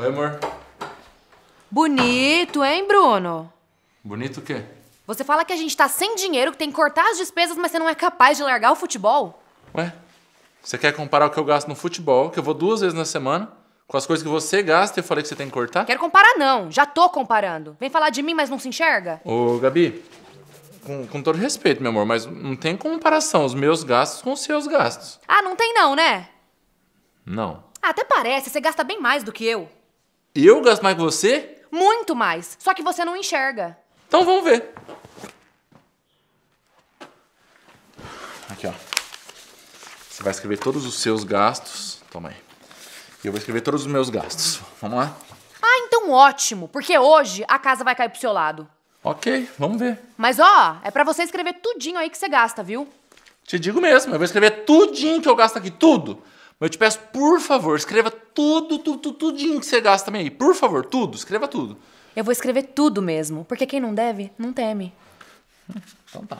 Oi, amor. Bonito, hein, Bruno? Bonito o quê? Você fala que a gente tá sem dinheiro, que tem que cortar as despesas, mas você não é capaz de largar o futebol? Ué, você quer comparar o que eu gasto no futebol, que eu vou duas vezes na semana, com as coisas que você gasta e eu falei que você tem que cortar? Quero comparar não, já tô comparando. Vem falar de mim, mas não se enxerga? Ô, Gabi, com, com todo respeito, meu amor, mas não tem comparação os meus gastos com os seus gastos. Ah, não tem não, né? Não. Ah, até parece, você gasta bem mais do que eu. Eu gasto mais que você? Muito mais. Só que você não enxerga. Então vamos ver. Aqui, ó. Você vai escrever todos os seus gastos. Toma aí. E eu vou escrever todos os meus gastos. Vamos lá? Ah, então ótimo, porque hoje a casa vai cair pro seu lado. Ok, vamos ver. Mas ó, é para você escrever tudinho aí que você gasta, viu? Te digo mesmo, eu vou escrever tudinho que eu gasto aqui, tudo. Mas eu te peço, por favor, escreva tudo, tudo, tudo, tudinho que você gasta também aí. Por favor, tudo, escreva tudo. Eu vou escrever tudo mesmo, porque quem não deve, não teme. Então tá.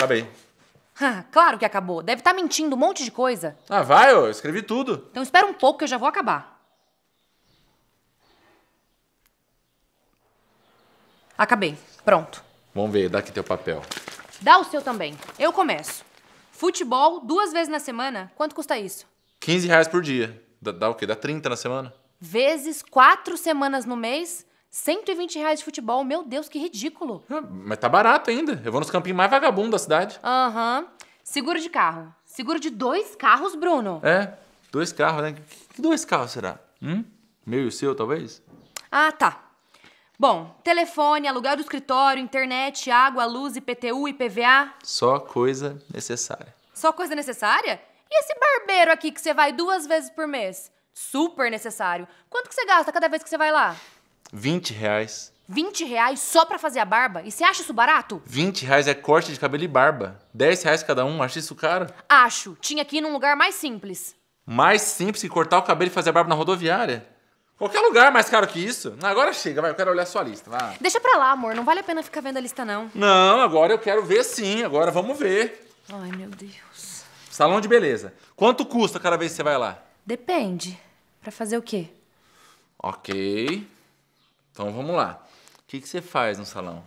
Acabei. claro que acabou. Deve estar tá mentindo um monte de coisa. Ah, vai, eu escrevi tudo. Então espera um pouco que eu já vou acabar. Acabei. Pronto. Vamos ver, dá aqui teu papel. Dá o seu também. Eu começo. Futebol, duas vezes na semana. Quanto custa isso? 15 reais por dia. Dá, dá o quê? Dá 30 na semana? Vezes quatro semanas no mês, 120 reais de futebol, meu Deus, que ridículo. Ah, mas tá barato ainda. Eu vou nos campinhos mais vagabundos da cidade. Aham. Uhum. Seguro de carro. Seguro de dois carros, Bruno. É, dois carros, né? Que dois carros será? Hum? Meu e o seu, talvez? Ah, tá. Bom, telefone, aluguel do escritório, internet, água, luz, IPTU, IPVA. Só coisa necessária. Só coisa necessária? E esse barbeiro aqui que você vai duas vezes por mês? Super necessário. Quanto que você gasta cada vez que você vai lá? 20 reais. 20 reais só pra fazer a barba? E você acha isso barato? 20 reais é corte de cabelo e barba. 10 reais cada um, acha isso caro? Acho. Tinha que ir num lugar mais simples. Mais simples que cortar o cabelo e fazer a barba na rodoviária? Qualquer lugar é mais caro que isso. Agora chega, vai, eu quero olhar a sua lista. Vai. Deixa pra lá, amor. Não vale a pena ficar vendo a lista, não. Não, agora eu quero ver sim. Agora vamos ver. Ai, meu Deus. Salão de beleza. Quanto custa cada vez que você vai lá? Depende. Pra fazer o quê? Ok. Então vamos lá. O que, que você faz no salão?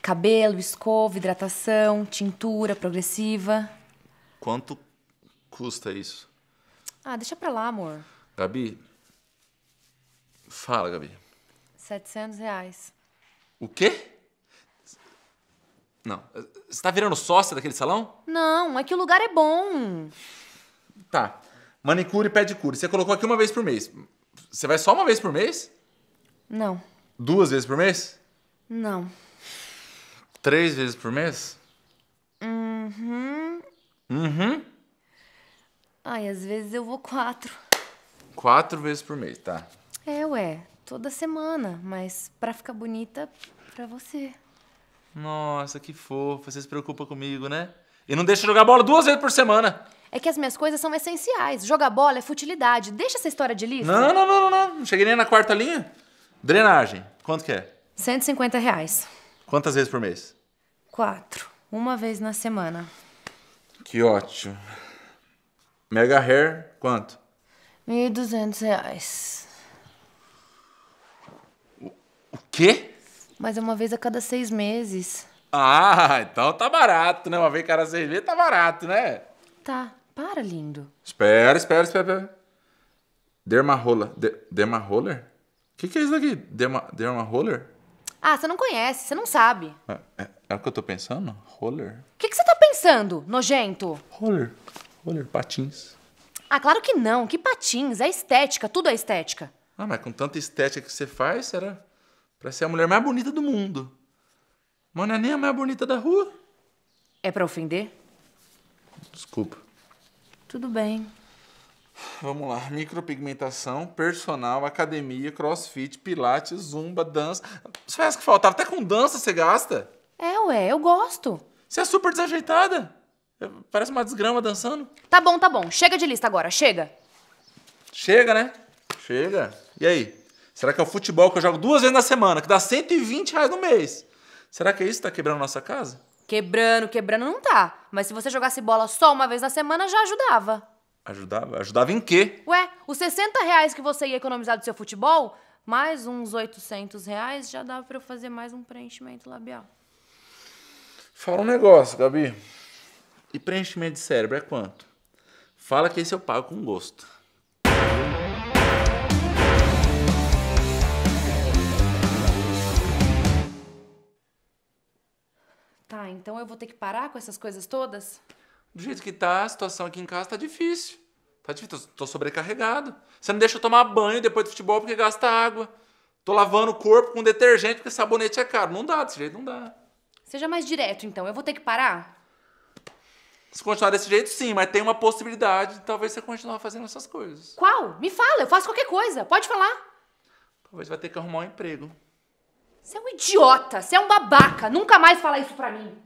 Cabelo, escova, hidratação, tintura progressiva. Quanto custa isso? Ah, deixa pra lá, amor. Gabi? Fala, Gabi. 700 reais. O quê? Não. Você tá virando sócia daquele salão? Não, é que o lugar é bom. Tá. Manicure e pedicure. Você colocou aqui uma vez por mês. Você vai só uma vez por mês? Não. Duas vezes por mês? Não. Três vezes por mês? Uhum. Uhum. Ai, às vezes eu vou quatro. Quatro vezes por mês, tá. É, ué. Toda semana, mas pra ficar bonita, pra você. Nossa, que fofo. Você se preocupa comigo, né? E não deixa jogar bola duas vezes por semana. É que as minhas coisas são essenciais. Jogar bola é futilidade. Deixa essa história de lista. Não, não, não, não, não. Não cheguei nem na quarta linha. Drenagem, quanto que é? 150 reais. Quantas vezes por mês? Quatro. Uma vez na semana. Que ótimo. Mega Hair, quanto? 1.200 reais. O, quê? Mas é uma vez a cada seis meses. Ah, então tá barato, né? Uma vez a cada seis meses tá barato, né? Tá. Para, lindo. Espera, espera, espera. espera. Dermarola. De, dermaroller? que, que é isso daqui? Derma, derma roller? Ah, você não conhece, você não sabe. É, é, é o que eu tô pensando? Roller? O que, que você tá pensando, nojento? Roller. Roller, patins. Ah, claro que não. Que patins? É estética, tudo é estética. Ah, mas com tanta estética que você faz, era pra ser a mulher mais bonita do mundo. Mas não é nem a mais bonita da rua. É pra ofender? Desculpa. Tudo bem. Vamos lá, micropigmentação, personal, academia, crossfit, pilates, zumba, dança. Só faz que faltava, até com dança você gasta. É, ué, eu gosto. Você é super desajeitada. É, parece uma desgrama dançando. Tá bom, tá bom. Chega de lista agora, chega. Chega, né? Chega. E aí? Será que é o futebol que eu jogo duas vezes na semana, que dá 120 reais no mês? Será que é isso que tá quebrando nossa casa? Quebrando, quebrando não tá. Mas se você jogasse bola só uma vez na semana, já ajudava. Ajudava? Ajudava em quê? Ué, os 60 reais que você ia economizar do seu futebol, mais uns 800 reais, já dava para eu fazer mais um preenchimento labial. Fala um negócio, Gabi. E preenchimento de cérebro é quanto? Fala que esse eu pago com gosto. Tá, então eu vou ter que parar com essas coisas todas? do jeito que tá, a situação aqui em casa tá difícil. Tá difícil, tô, tô sobrecarregado. Você não deixa eu tomar banho depois do futebol porque gasta água. Tô lavando o corpo com detergente porque sabonete é caro. Não dá, desse jeito não dá. Seja mais direto, então. Eu vou ter que parar? Se continuar desse jeito, sim, mas tem uma possibilidade de talvez você continuar fazendo essas coisas. Qual? Me fala, eu faço qualquer coisa. Pode falar. Talvez vai ter que arrumar um emprego. Você é um idiota, você é um babaca. Nunca mais fala isso pra mim.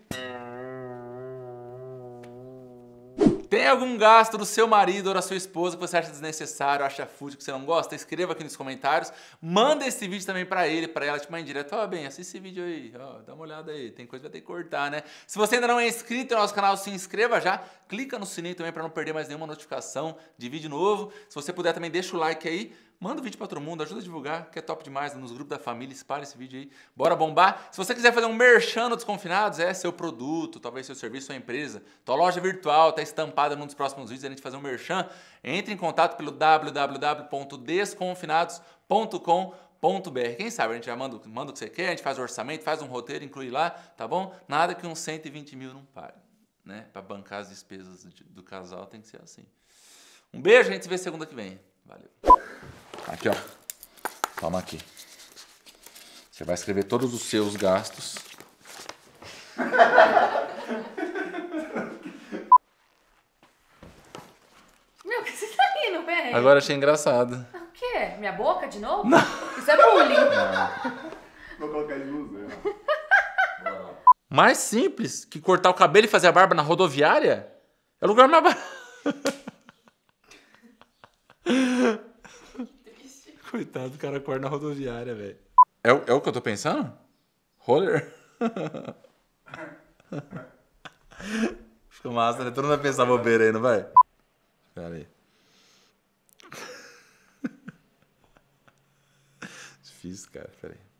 Tem algum gasto do seu marido ou da sua esposa que você acha desnecessário, acha fútil, que você não gosta? Escreva aqui nos comentários. Manda esse vídeo também para ele, para ela, tipo uma direto. Ó, oh, bem, assiste esse vídeo aí, ó, dá uma olhada aí. Tem coisa que vai ter que cortar, né? Se você ainda não é inscrito no nosso canal, se inscreva já. Clica no sininho também para não perder mais nenhuma notificação de vídeo novo. Se você puder também, deixa o like aí. Manda o vídeo para todo mundo, ajuda a divulgar, que é top demais nos grupos da família, espalha esse vídeo aí. Bora bombar. Se você quiser fazer um merchan no Desconfinados, é seu produto, talvez seu serviço, sua empresa, tua loja virtual, tá estampada num dos próximos vídeos, a gente fazer um merchan, entre em contato pelo www.desconfinados.com .br. Quem sabe a gente já manda, manda o que você quer, a gente faz o orçamento, faz um roteiro, inclui lá, tá bom? Nada que uns 120 mil não pague, né? Para bancar as despesas do, do casal tem que ser assim. Um beijo, a gente se vê segunda que vem. Valeu. Aqui, ó. Toma aqui. Você vai escrever todos os seus gastos. Meu, o que você tá rindo, velho? Agora achei engraçado. O quê? Minha boca de novo? Não. Isso é bullying. Não. Vou colocar de luz, né? mais simples que cortar o cabelo e fazer a barba na rodoviária é o lugar mais barato. Coitado, o cara acorda na rodoviária, velho. É, é o que eu tô pensando? Roller? Ficou massa, né? Todo mundo vai pensar bobeira aí, não vai? Pera aí. Difícil, cara. Pera aí.